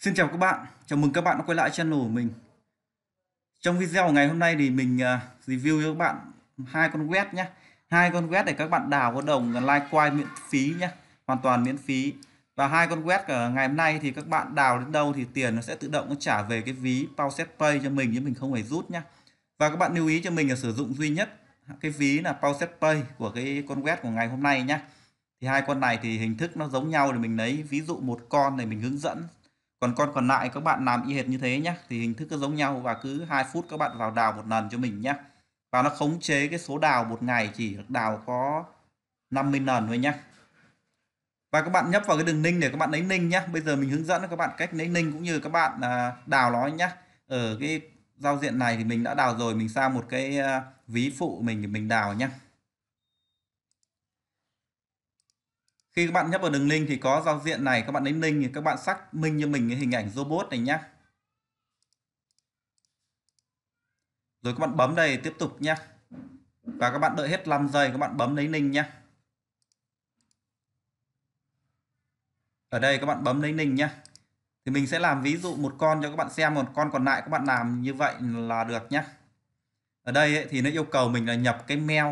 Xin chào các bạn, chào mừng các bạn đã quay lại channel của mình Trong video ngày hôm nay thì mình à, review cho các bạn hai con web nhé hai con web để các bạn đào có đồng Litecoin miễn phí nhé hoàn toàn miễn phí và hai con web ở ngày hôm nay thì các bạn đào đến đâu thì tiền nó sẽ tự động nó trả về cái ví Pauset Pay cho mình chứ mình không phải rút nhé và các bạn lưu ý cho mình là sử dụng duy nhất cái ví là Pauset Pay của cái con web của ngày hôm nay nhé thì hai con này thì hình thức nó giống nhau thì mình lấy ví dụ một con này mình hướng dẫn còn con còn lại các bạn làm y hệt như thế nhé thì hình thức nó giống nhau và cứ 2 phút các bạn vào đào một lần cho mình nhé và nó khống chế cái số đào một ngày chỉ đào có 50 lần thôi nhé và các bạn nhấp vào cái đường link để các bạn lấy link nhé bây giờ mình hướng dẫn các bạn cách lấy link cũng như các bạn à, đào nó nhá ở cái giao diện này thì mình đã đào rồi mình sang một cái à, ví phụ mình thì mình đào nhé khi các bạn nhấp vào đường link thì có giao diện này các bạn đến link thì các bạn xác minh cho mình cái hình ảnh robot này nhé rồi các bạn bấm đây tiếp tục nhé và các bạn đợi hết 5 giây các bạn bấm lấy link nhé ở đây các bạn bấm lấy link nhé thì mình sẽ làm ví dụ một con cho các bạn xem một con còn lại các bạn làm như vậy là được nhé ở đây ấy, thì nó yêu cầu mình là nhập cái mail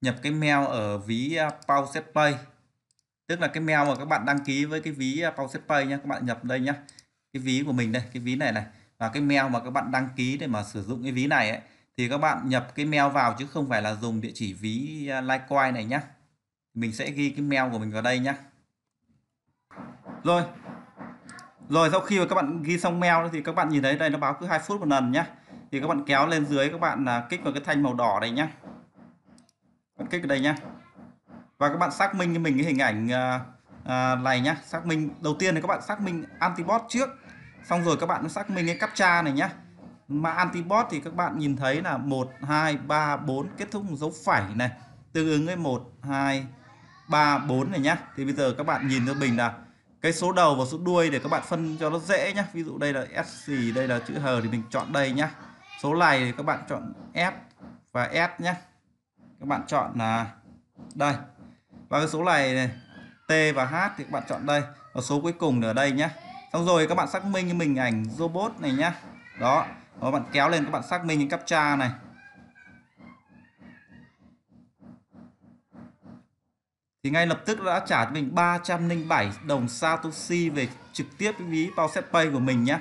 nhập cái mail ở ví à, PowerSet tức là cái mail mà các bạn đăng ký với cái ví à, PowerSafePay nhé các bạn nhập đây nhé cái ví của mình đây cái ví này này và cái mail mà các bạn đăng ký để mà sử dụng cái ví này ấy, thì các bạn nhập cái mail vào chứ không phải là dùng địa chỉ ví à, Litecoin này nhé mình sẽ ghi cái mail của mình vào đây nhé rồi rồi sau khi mà các bạn ghi xong mail thì các bạn nhìn thấy đây nó báo cứ 2 phút một lần nhé thì các bạn kéo lên dưới các bạn à, kích vào cái thanh màu đỏ này nhé bạn kích ở đây nhé và các bạn xác minh cho mình cái hình ảnh ờ, ờ, này nhá xác minh đầu tiên là các bạn xác minh antibot trước xong rồi các bạn xác minh cái captcha này nhá mà antibot thì các bạn nhìn thấy là 1 2 3 4 kết thúc dấu phẩy này tương ứng với 1 2 3 4 này nhá thì bây giờ các bạn nhìn cho mình là cái số đầu và số đuôi để các bạn phân cho nó dễ nhá ví dụ đây là s gì đây là chữ h thì mình chọn đây nhá số này thì các bạn chọn s và s nhá các bạn chọn là đây và cái số này, này T và H thì các bạn chọn đây và số cuối cùng ở đây nhé xong rồi các bạn xác minh những hình ảnh robot này nhé đó các bạn kéo lên các bạn xác minh những captcha này thì ngay lập tức đã trả cho mình 307 đồng Satoshi về trực tiếp cái ví PowerSet của mình nhé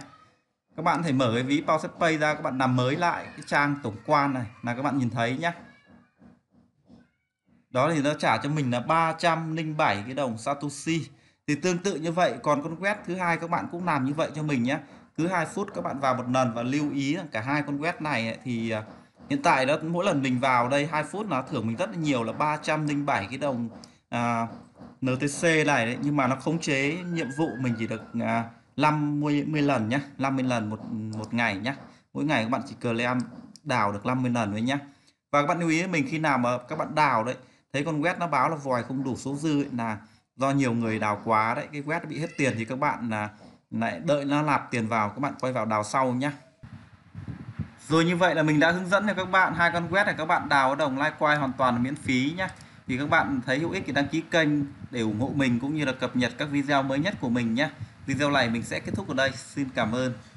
các bạn thể mở cái ví PowerSet ra các bạn làm mới lại cái trang tổng quan này là các bạn nhìn thấy nhé đó thì nó trả cho mình là 307 cái đồng Satoshi thì tương tự như vậy còn con quét thứ hai các bạn cũng làm như vậy cho mình nhé cứ hai phút các bạn vào một lần và lưu ý cả hai con quét này ấy, thì à, hiện tại đó mỗi lần mình vào đây 2 phút nó thưởng mình rất là nhiều là 307 cái đồng à, NTC này đấy nhưng mà nó khống chế nhiệm vụ mình chỉ được à, 50 lần nhá 50 lần một một ngày nhá mỗi ngày các bạn chỉ cờ lem đào được 50 lần thôi nhá và các bạn lưu ý mình khi nào mà các bạn đào đấy thấy con quét nó báo là vòi không đủ số dư ấy, là do nhiều người đào quá đấy cái quét bị hết tiền thì các bạn là lại đợi nó lạp tiền vào các bạn quay vào đào sau nhá rồi như vậy là mình đã hướng dẫn cho các bạn hai con quét này các bạn đào ở đồng quay hoàn toàn là miễn phí nhá thì các bạn thấy hữu ích thì đăng ký kênh để ủng hộ mình cũng như là cập nhật các video mới nhất của mình nhé video này mình sẽ kết thúc ở đây xin cảm ơn